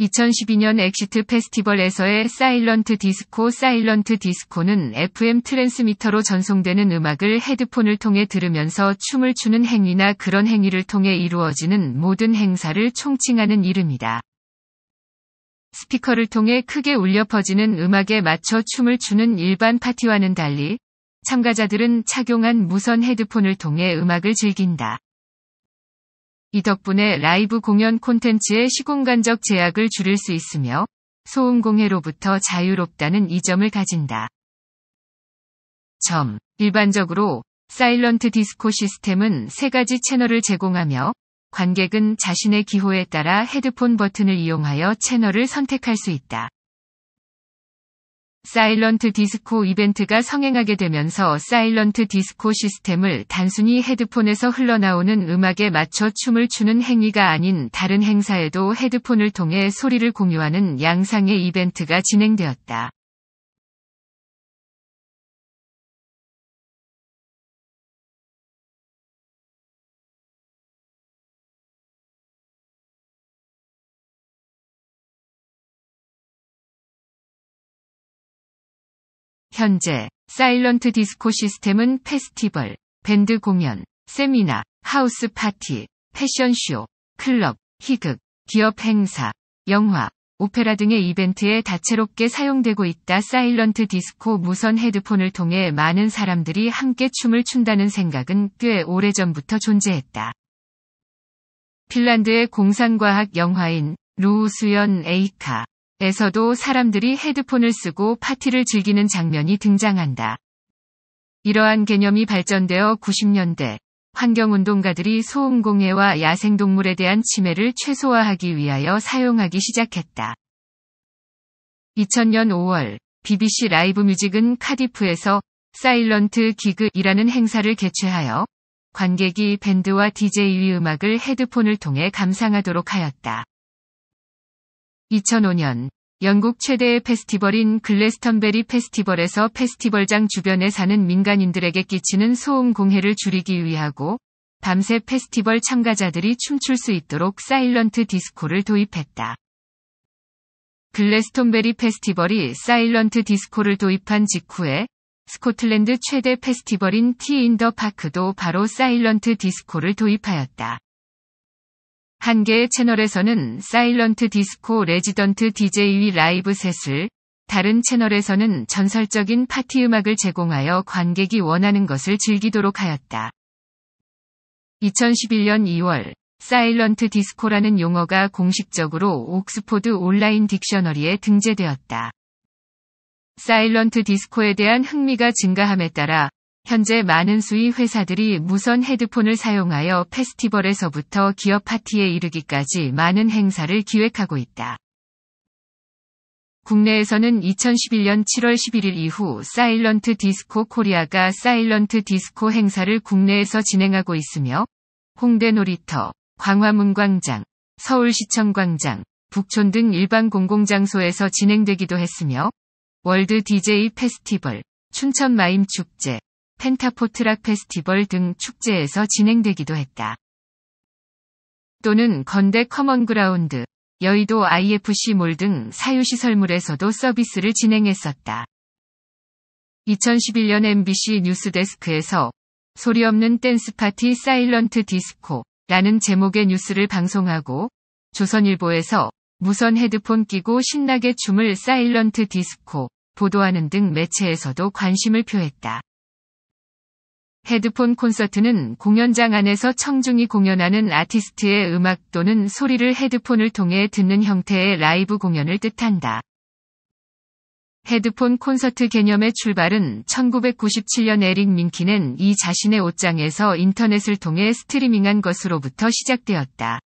2012년 엑시트 페스티벌에서의 사일런트 디스코 사일런트 디스코는 FM 트랜스미터로 전송되는 음악을 헤드폰을 통해 들으면서 춤을 추는 행위나 그런 행위를 통해 이루어지는 모든 행사를 총칭하는 이름이다. 스피커를 통해 크게 울려 퍼지는 음악에 맞춰 춤을 추는 일반 파티와는 달리 참가자들은 착용한 무선 헤드폰을 통해 음악을 즐긴다. 이 덕분에 라이브 공연 콘텐츠의 시공간적 제약을 줄일 수 있으며 소음 공해로부터 자유롭다는 이점을 가진다. 점. 일반적으로 사일런트 디스코 시스템은 세 가지 채널을 제공하며 관객은 자신의 기호에 따라 헤드폰 버튼을 이용하여 채널을 선택할 수 있다. 사일런트 디스코 이벤트가 성행하게 되면서 사일런트 디스코 시스템을 단순히 헤드폰에서 흘러나오는 음악에 맞춰 춤을 추는 행위가 아닌 다른 행사에도 헤드폰을 통해 소리를 공유하는 양상의 이벤트가 진행되었다. 현재 사일런트 디스코 시스템은 페스티벌, 밴드 공연, 세미나, 하우스 파티, 패션쇼, 클럽, 희극, 기업 행사, 영화, 오페라 등의 이벤트에 다채롭게 사용되고 있다. 사일런트 디스코 무선 헤드폰을 통해 많은 사람들이 함께 춤을 춘다는 생각은 꽤 오래전부터 존재했다. 핀란드의 공상과학 영화인 루우수연 에이카 에서도 사람들이 헤드폰을 쓰고 파티를 즐기는 장면이 등장한다. 이러한 개념이 발전되어 90년대 환경운동가들이 소음공해와 야생동물에 대한 침해를 최소화하기 위하여 사용하기 시작했다. 2000년 5월 BBC 라이브 뮤직은 카디프에서 사일런트 기그이라는 행사를 개최하여 관객이 밴드와 DJ의 음악을 헤드폰을 통해 감상하도록 하였다. 2005년 영국 최대의 페스티벌인 글래스턴베리 페스티벌에서 페스티벌장 주변에 사는 민간인들에게 끼치는 소음 공해를 줄이기 위하고 밤새 페스티벌 참가자들이 춤출 수 있도록 사일런트 디스코를 도입했다. 글래스톤베리 페스티벌이 사일런트 디스코를 도입한 직후에 스코틀랜드 최대 페스티벌인 티인더 파크도 바로 사일런트 디스코를 도입하였다. 한 개의 채널에서는 사일런트 디스코 레지던트 DJ의 라이브 셋을 다른 채널에서는 전설적인 파티 음악을 제공하여 관객이 원하는 것을 즐기도록 하였다. 2011년 2월 사일런트 디스코라는 용어가 공식적으로 옥스포드 온라인 딕셔너리에 등재되었다. 사일런트 디스코에 대한 흥미가 증가함에 따라 현재 많은 수의 회사들이 무선 헤드폰을 사용하여 페스티벌에서부터 기업 파티에 이르기까지 많은 행사를 기획하고 있다. 국내에서는 2011년 7월 11일 이후 사일런트 디스코 코리아가 사일런트 디스코 행사를 국내에서 진행하고 있으며 홍대 놀이터, 광화문광장, 서울시청광장, 북촌 등 일반 공공장소에서 진행되기도 했으며 월드 DJ 페스티벌, 춘천 마임 축제, 펜타포트락 페스티벌 등 축제에서 진행되기도 했다. 또는 건대 커먼그라운드, 여의도 IFC몰 등 사유시설물에서도 서비스를 진행했었다. 2011년 MBC 뉴스데스크에서 소리 없는 댄스 파티 사일런트 디스코라는 제목의 뉴스를 방송하고 조선일보에서 무선 헤드폰 끼고 신나게 춤을 사일런트 디스코 보도하는 등 매체에서도 관심을 표했다. 헤드폰 콘서트는 공연장 안에서 청중이 공연하는 아티스트의 음악 또는 소리를 헤드폰을 통해 듣는 형태의 라이브 공연을 뜻한다. 헤드폰 콘서트 개념의 출발은 1997년 에릭 민키는 이 자신의 옷장에서 인터넷을 통해 스트리밍한 것으로부터 시작되었다.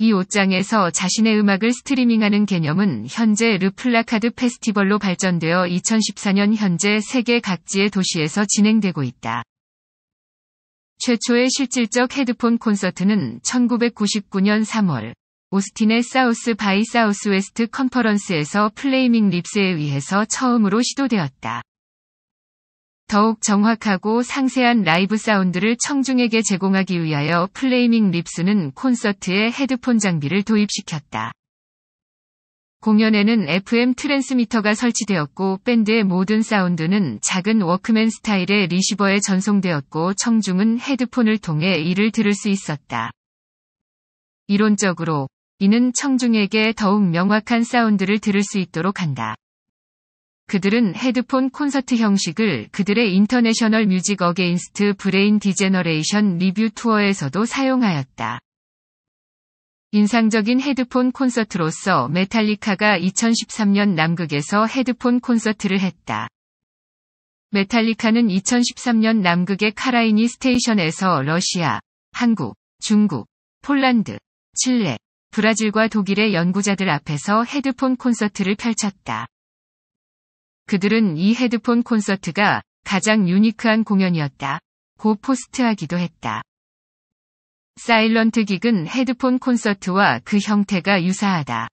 이 옷장에서 자신의 음악을 스트리밍하는 개념은 현재 르플라카드 페스티벌로 발전되어 2014년 현재 세계 각지의 도시에서 진행되고 있다. 최초의 실질적 헤드폰 콘서트는 1999년 3월 오스틴의 사우스 바이 사우스웨스트 컨퍼런스에서 플레이밍 립스에 의해서 처음으로 시도되었다. 더욱 정확하고 상세한 라이브 사운드를 청중에게 제공하기 위하여 플레이밍 립스는 콘서트에 헤드폰 장비를 도입시켰다. 공연에는 FM 트랜스미터가 설치되었고 밴드의 모든 사운드는 작은 워크맨 스타일의 리시버에 전송되었고 청중은 헤드폰을 통해 이를 들을 수 있었다. 이론적으로 이는 청중에게 더욱 명확한 사운드를 들을 수 있도록 한다. 그들은 헤드폰 콘서트 형식을 그들의 인터내셔널 뮤직 어게인스트 브레인 디제너레이션 리뷰 투어에서도 사용하였다. 인상적인 헤드폰 콘서트로서 메탈리카가 2013년 남극에서 헤드폰 콘서트를 했다. 메탈리카는 2013년 남극의 카라이니 스테이션에서 러시아, 한국, 중국, 폴란드, 칠레, 브라질과 독일의 연구자들 앞에서 헤드폰 콘서트를 펼쳤다. 그들은 이 헤드폰 콘서트가 가장 유니크한 공연이었다. 고 포스트하기도 했다. 사일런트 긱은 헤드폰 콘서트와 그 형태가 유사하다.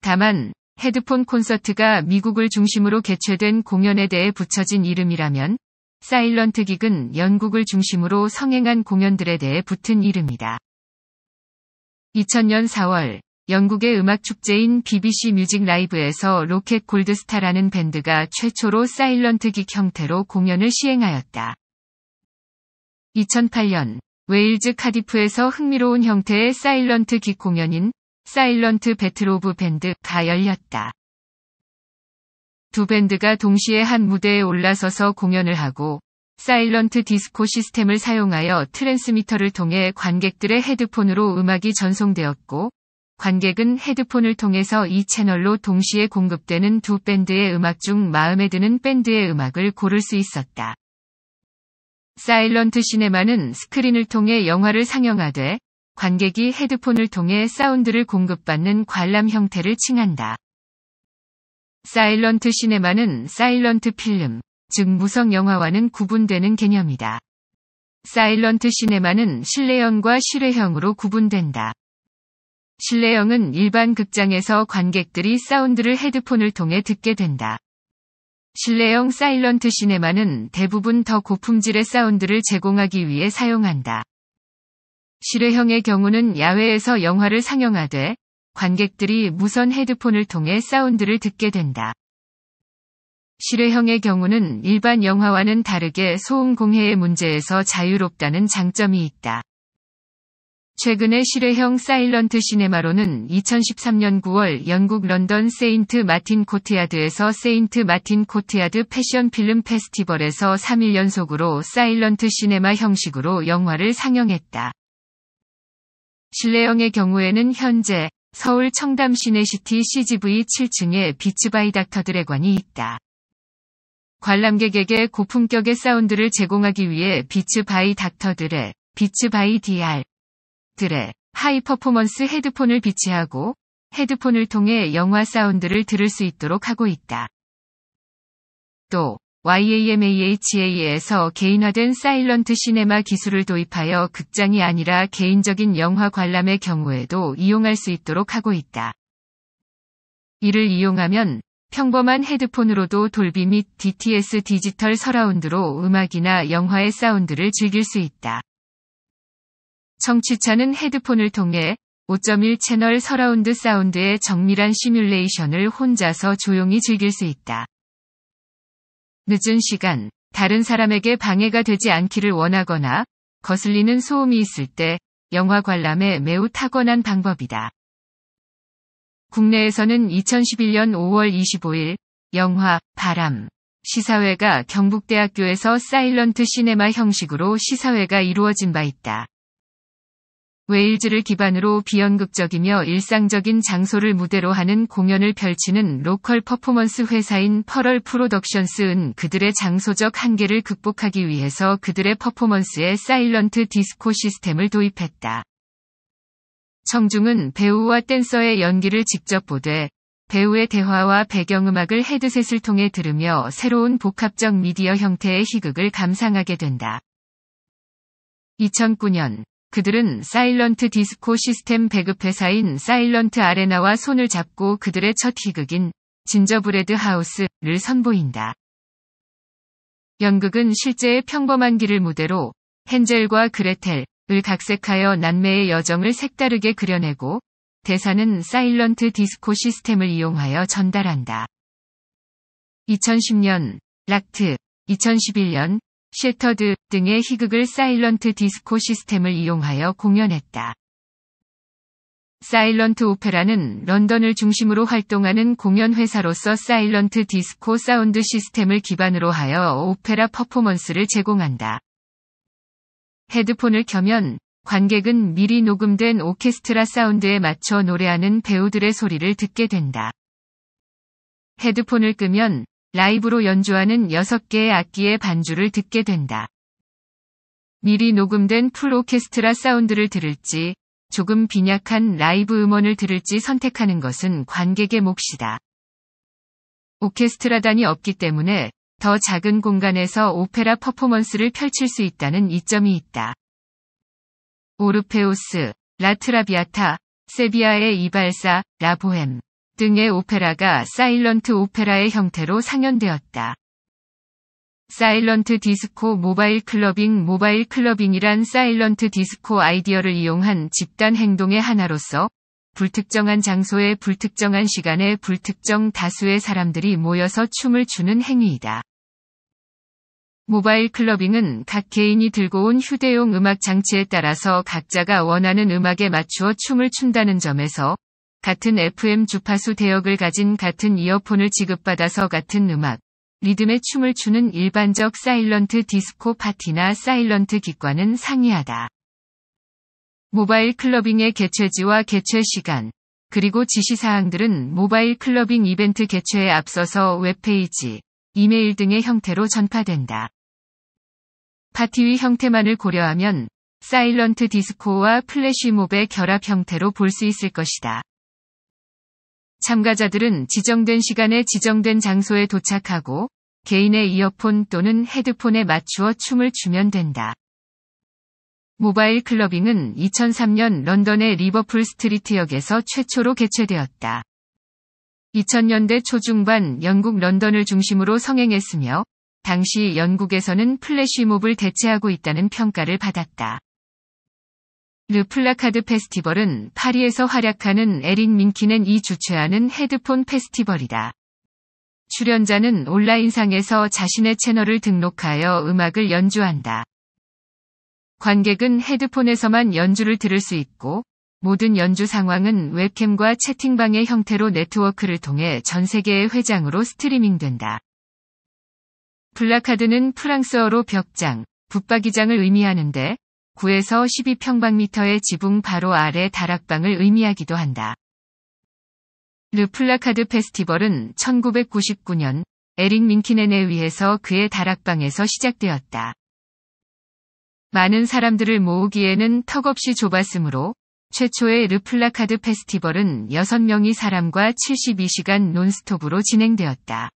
다만, 헤드폰 콘서트가 미국을 중심으로 개최된 공연에 대해 붙여진 이름이라면, 사일런트 긱은 영국을 중심으로 성행한 공연들에 대해 붙은 이름이다. 2000년 4월, 영국의 음악 축제인 BBC 뮤직 라이브에서 로켓 골드스타라는 밴드가 최초로 사일런트 기 형태로 공연을 시행하였다. 2008년 웨일즈 카디프에서 흥미로운 형태의 사일런트 기 공연인 사일런트 배트로브 밴드가 열렸다. 두 밴드가 동시에 한 무대에 올라서서 공연을 하고 사일런트 디스코 시스템을 사용하여 트랜스미터를 통해 관객들의 헤드폰으로 음악이 전송되었고 관객은 헤드폰을 통해서 이 채널로 동시에 공급되는 두 밴드의 음악 중 마음에 드는 밴드의 음악을 고를 수 있었다. 사일런트 시네마는 스크린을 통해 영화를 상영하되 관객이 헤드폰을 통해 사운드를 공급받는 관람 형태를 칭한다. 사일런트 시네마는 사일런트 필름, 즉 무성 영화와는 구분되는 개념이다. 사일런트 시네마는 실내형과 실외형으로 구분된다. 실내형은 일반 극장에서 관객들이 사운드를 헤드폰을 통해 듣게 된다. 실내형 사일런트 시네마는 대부분 더 고품질의 사운드를 제공하기 위해 사용한다. 실외형의 경우는 야외에서 영화를 상영하되 관객들이 무선 헤드폰을 통해 사운드를 듣게 된다. 실외형의 경우는 일반 영화와는 다르게 소음 공해의 문제에서 자유롭다는 장점이 있다. 최근의 실외형 사일런트 시네마로는 2013년 9월 영국 런던 세인트 마틴 코트야드에서 세인트 마틴 코트야드 패션 필름 페스티벌에서 3일 연속으로 사일런트 시네마 형식으로 영화를 상영했다. 실내형의 경우에는 현재 서울 청담 시내시티 CGV 7층에 비츠바이 닥터 드래관이 있다. 관람객에게 고품격의 사운드를 제공하기 위해 비츠바이 닥터 드래, 비츠바이 DR, 들에 하이 퍼포먼스 헤드폰을 비치하고 헤드폰을 통해 영화 사운드를 들을 수 있도록 하고 있다. 또 YAMAHA에서 개인화된 사일런트 시네마 기술을 도입하여 극장이 아니라 개인적인 영화 관람의 경우에도 이용할 수 있도록 하고 있다. 이를 이용하면 평범한 헤드폰으로도 돌비 및 DTS 디지털 서라운드로 음악이나 영화의 사운드를 즐길 수 있다. 청취자는 헤드폰을 통해 5.1 채널 서라운드 사운드의 정밀한 시뮬레이션을 혼자서 조용히 즐길 수 있다. 늦은 시간, 다른 사람에게 방해가 되지 않기를 원하거나 거슬리는 소음이 있을 때 영화 관람에 매우 타건한 방법이다. 국내에서는 2011년 5월 25일 영화 바람 시사회가 경북대학교에서 사일런트 시네마 형식으로 시사회가 이루어진 바 있다. 웨일즈를 기반으로 비연극적이며 일상적인 장소를 무대로 하는 공연을 펼치는 로컬 퍼포먼스 회사인 퍼럴 프로덕션스은 그들의 장소적 한계를 극복하기 위해서 그들의 퍼포먼스에 사일런트 디스코 시스템을 도입했다. 청중은 배우와 댄서의 연기를 직접 보되 배우의 대화와 배경음악을 헤드셋을 통해 들으며 새로운 복합적 미디어 형태의 희극을 감상하게 된다. 2009년 그들은 사일런트 디스코 시스템 배급 회사인 사일런트 아레나와 손을 잡고 그들의 첫 희극인 진저브레드 하우스를 선보인다. 연극은 실제의 평범한 길을 무대로 헨젤과 그레텔을 각색하여 남매의 여정을 색다르게 그려내고 대사는 사일런트 디스코 시스템을 이용하여 전달한다. 2010년 락트, 2011년 실터드 등의 희극을 사일런트 디스코 시스템을 이용하여 공연했다. 사일런트 오페라는 런던을 중심으로 활동하는 공연회사로서 사일런트 디스코 사운드 시스템을 기반으로 하여 오페라 퍼포먼스를 제공한다. 헤드폰을 켜면 관객은 미리 녹음된 오케스트라 사운드에 맞춰 노래하는 배우들의 소리를 듣게 된다. 헤드폰을 끄면 라이브로 연주하는 6개의 악기의 반주를 듣게 된다. 미리 녹음된 풀 오케스트라 사운드를 들을지 조금 빈약한 라이브 음원을 들을지 선택하는 것은 관객의 몫이다. 오케스트라단이 없기 때문에 더 작은 공간에서 오페라 퍼포먼스를 펼칠 수 있다는 이점이 있다. 오르페우스, 라트라비아타, 세비아의 이발사, 라보엠 등의 오페라가 사일런트 오페라의 형태로 상연되었다. 사일런트 디스코 모바일 클러빙 모바일 클러빙이란 사일런트 디스코 아이디어를 이용한 집단 행동의 하나로서 불특정한 장소에 불특정한 시간에 불특정 다수의 사람들이 모여서 춤을 추는 행위이다. 모바일 클러빙은 각 개인이 들고 온 휴대용 음악 장치에 따라서 각자가 원하는 음악에 맞추어 춤을 춘다는 점에서 같은 FM 주파수 대역을 가진 같은 이어폰을 지급받아서 같은 음악, 리듬에 춤을 추는 일반적 사일런트 디스코 파티나 사일런트 기과는 상이하다. 모바일 클러빙의 개최지와 개최 시간, 그리고 지시사항들은 모바일 클러빙 이벤트 개최에 앞서서 웹페이지, 이메일 등의 형태로 전파된다. 파티의 형태만을 고려하면 사일런트 디스코와 플래시몹의 결합 형태로 볼 수 있을 것이다. 참가자들은 지정된 시간에 지정된 장소에 도착하고 개인의 이어폰 또는 헤드폰에 맞추어 춤을 추면 된다. 모바일 클러빙은 2003년 런던의 리버풀 스트리트역에서 최초로 개최되었다. 2000년대 초중반 영국 런던을 중심으로 성행했으며 당시 영국에서는 플래시몹을 대체하고 있다는 평가를 받았다. 르 플라카드 페스티벌은 파리에서 활약하는 에린 민키넨이 주최하는 헤드폰 페스티벌이다. 출연자는 온라인상에서 자신의 채널을 등록하여 음악을 연주한다. 관객은 헤드폰에서만 연주를 들을 수 있고, 모든 연주 상황은 웹캠과 채팅방의 형태로 네트워크를 통해 전 세계의 회장으로 스트리밍된다. 블라카드는 프랑스어로 벽장, 붙박이장을 의미하는데, 9에서 12평방미터의 지붕 바로 아래 다락방을 의미하기도 한다. 르플라카드 페스티벌은 1999년 에릭 민키넨에 의해서 그의 다락방에서 시작되었다. 많은 사람들을 모으기에는 턱없이 좁았으므로 최초의 르플라카드 페스티벌은 6명이 사람과 72시간 논스톱으로 진행되었다.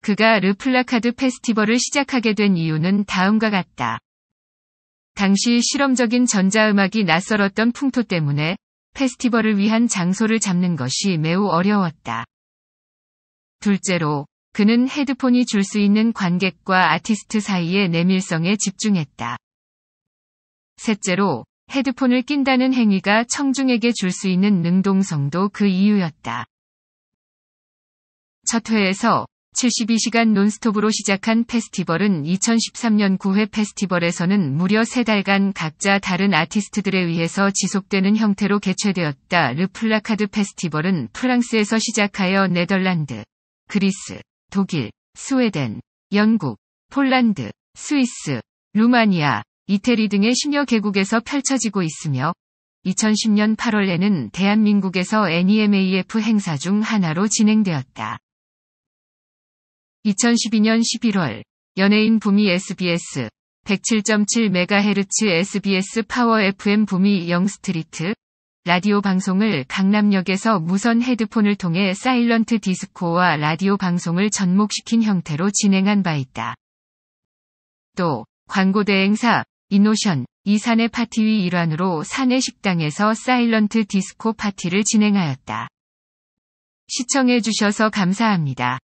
그가 르플라카드 페스티벌을 시작하게 된 이유는 다음과 같다. 당시 실험적인 전자음악이 낯설었던 풍토 때문에 페스티벌을 위한 장소를 잡는 것이 매우 어려웠다. 둘째로, 그는 헤드폰이 줄 수 있는 관객과 아티스트 사이의 내밀성에 집중했다. 셋째로, 헤드폰을 낀다는 행위가 청중에게 줄 수 있는 능동성도 그 이유였다. 첫 회에서 72시간 논스톱으로 시작한 페스티벌은 2013년 9회 페스티벌에서는 무려 3달간 각자 다른 아티스트들에 의해서 지속되는 형태로 개최되었다. 르플라카드 페스티벌은 프랑스에서 시작하여 네덜란드, 그리스, 독일, 스웨덴, 영국, 폴란드, 스위스, 루마니아, 이태리 등의 10여 개국에서 펼쳐지고 있으며 2010년 8월에는 대한민국에서 NEMAF 행사 중 하나로 진행되었다. 2012년 11월 연예인 부미 SBS 107.7MHz SBS 파워 FM 부미 영스트리트 라디오 방송을 강남역에서 무선 헤드폰을 통해 사일런트 디스코와 라디오 방송을 접목시킨 형태로 진행한 바 있다. 또 광고대 행사 이노션 이산의 파티위 일환으로 산의 식당에서 사일런트 디스코 파티를 진행하였다. 시청해주셔서 감사합니다.